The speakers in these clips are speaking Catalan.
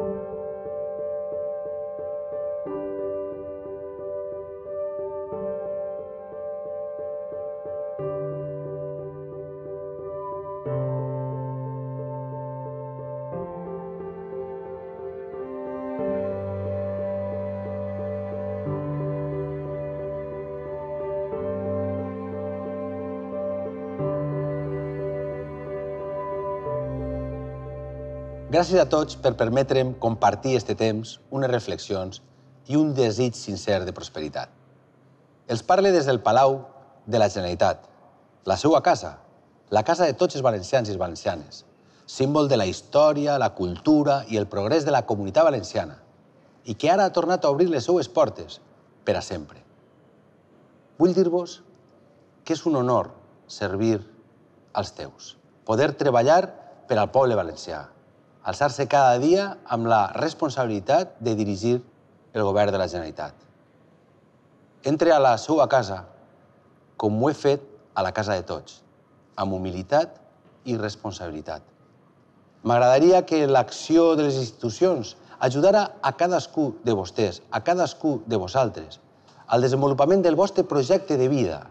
you Gràcies a tots per permetre'm compartir este temps, unes reflexions i un desig sincer de prosperitat. Els parle des del Palau de la Generalitat, la seva casa, la casa de tots els valencians i les valencianes, símbol de la història, la cultura i el progrés de la comunitat valenciana, i que ara ha tornat a obrir les seues portes per a sempre. Vull dir-vos que és un honor servir als teus, poder treballar per al poble valencià, alçar-se cada dia amb la responsabilitat de dirigir el govern de la Generalitat. Entre a la seva casa, com ho he fet a la casa de tots, amb humilitat i responsabilitat. M'agradaria que l'acció de les institucions ajudara a cadascú de vostès, a cadascú de vosaltres, al desenvolupament del vostre projecte de vida,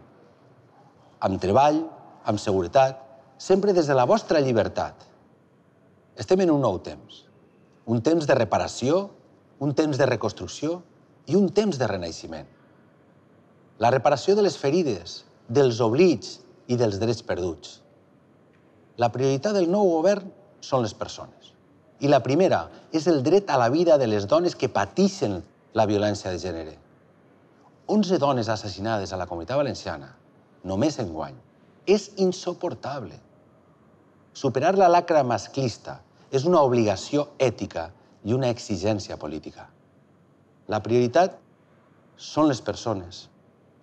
amb treball, amb seguretat, sempre des de la vostra llibertat. Estem en un nou temps. Un temps de reparació, un temps de reconstrucció i un temps de renaixement. La reparació de les ferides, dels oblits i dels drets perduts. La prioritat del nou govern són les persones. I la primera és el dret a la vida de les dones que pateixen la violència de gènere. 11 dones assassinades a la Comunitat Valenciana, només en guany. És insoportable. Superar la lacra masclista és una obligació ètica i una exigència política. La prioritat són les persones.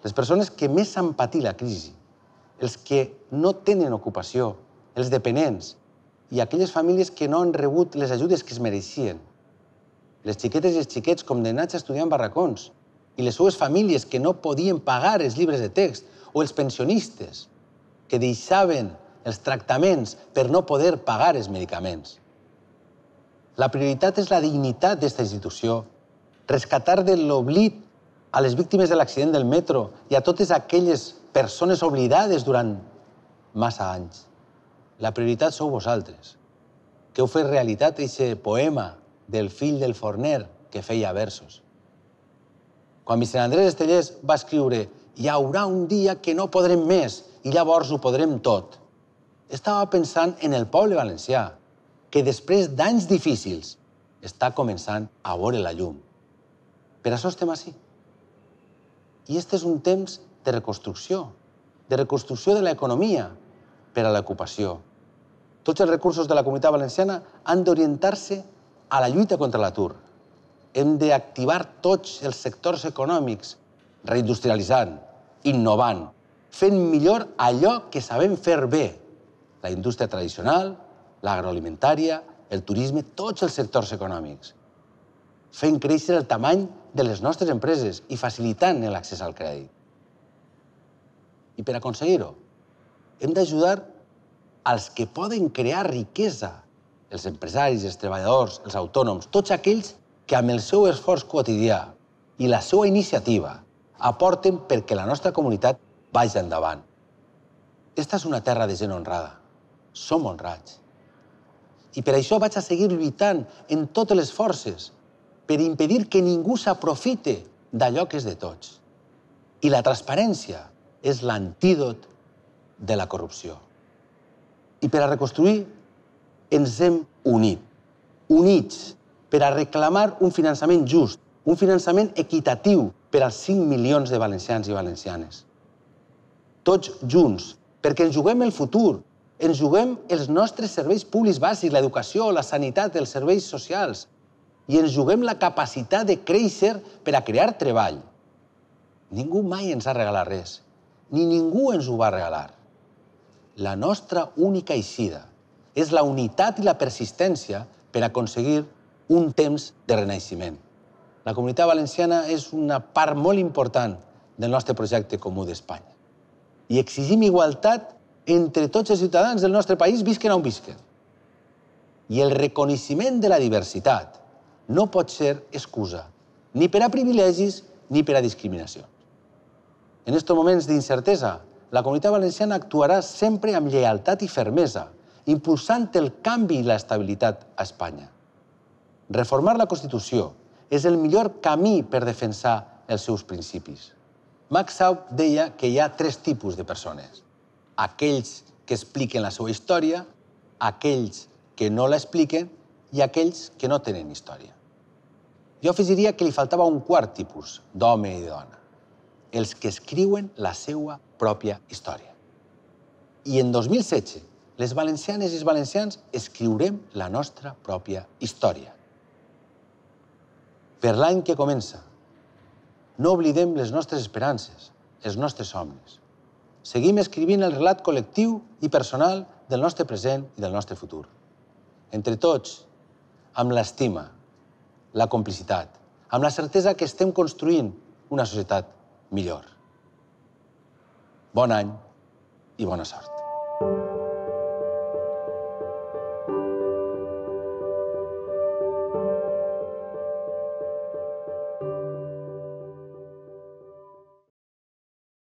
Les persones que més han patit la crisi, els que no tenen ocupació, els dependents i aquelles famílies que no han rebut les ajudes que es mereixien. Les xiquetes i els xiquets condenats a estudiar en barracons i les seues famílies que no podien pagar els llibres de text o els pensionistes que deixaven els tractaments per no poder pagar els medicaments. La prioritat és la dignitat d'aquesta institució, rescatar de l'oblit a les víctimes de l'accident del metro i a totes aquelles persones oblidades durant massa anys. La prioritat sou vosaltres, que heu fet realitat aquest poema del fill del forner que feia versos. Quan Vicent Andrés Estellers va escriure hi haurà un dia que no podrem més i llavors ho podrem tot estava pensant en el poble valencià, que després d'anys difícils està començant a veure la llum. Per això estem així. I este és un temps de reconstrucció, de reconstrucció de l'economia per a l'ocupació. Tots els recursos de la comunitat valenciana han d'orientar-se a la lluita contra l'atur. Hem d'activar tots els sectors econòmics, reindustrialitzant, innovant, fent millor allò que sabem fer bé, la indústria tradicional, l'agroalimentària, el turisme, tots els sectors econòmics, fent créixer el tamany de les nostres empreses i facilitant l'accés al crèdit. I per aconseguir-ho, hem d'ajudar als que poden crear riquesa, els empresaris, els treballadors, els autònoms, tots aquells que amb el seu esforç quotidià i la seva iniciativa aporten perquè la nostra comunitat vagi endavant. Esta és una terra de gent honrada som honrats. I per això vaig a seguir lluitant en totes les forces per impedir que ningú s'aprofite d'allò que és de tots. I la transparència és l'antídot de la corrupció. I per a reconstruir ens hem unit, units, per a reclamar un finançament just, un finançament equitatiu per als 5 milions de valencians i valencianes. Tots junts, perquè ens juguem el futur ens juguem els nostres serveis públics bàsics, l'educació, la sanitat, els serveis socials, i ens juguem la capacitat de créixer per a crear treball. Ningú mai ens ha regalat res, ni ningú ens ho va regalar. La nostra única eixida és la unitat i la persistència per aconseguir un temps de renaixement. La comunitat valenciana és una part molt important del nostre projecte comú d'Espanya. I exigim igualtat entre tots els ciutadans del nostre país, visquen on visquen. I el reconeixement de la diversitat no pot ser excusa ni per a privilegis ni per a discriminació. En aquests moments d'incertesa, la comunitat valenciana actuarà sempre amb lleialtat i fermesa, impulsant el canvi i l'estabilitat a Espanya. Reformar la Constitució és el millor camí per defensar els seus principis. Max Haupt deia que hi ha tres tipus de persones – aquells que expliquen la seva història, aquells que no l'expliquen i aquells que no tenen història. Jo afegiria que li faltava un quart tipus d'home i dona, els que escriuen la seva pròpia història. I en 2017, les valencianes i els valencians escriurem la nostra pròpia història. Per l'any que comença, no oblidem les nostres esperances, els nostres somnis seguim escrivint el relat col·lectiu i personal del nostre present i del nostre futur. Entre tots, amb l'estima, la complicitat, amb la certesa que estem construint una societat millor. Bon any i bona sort.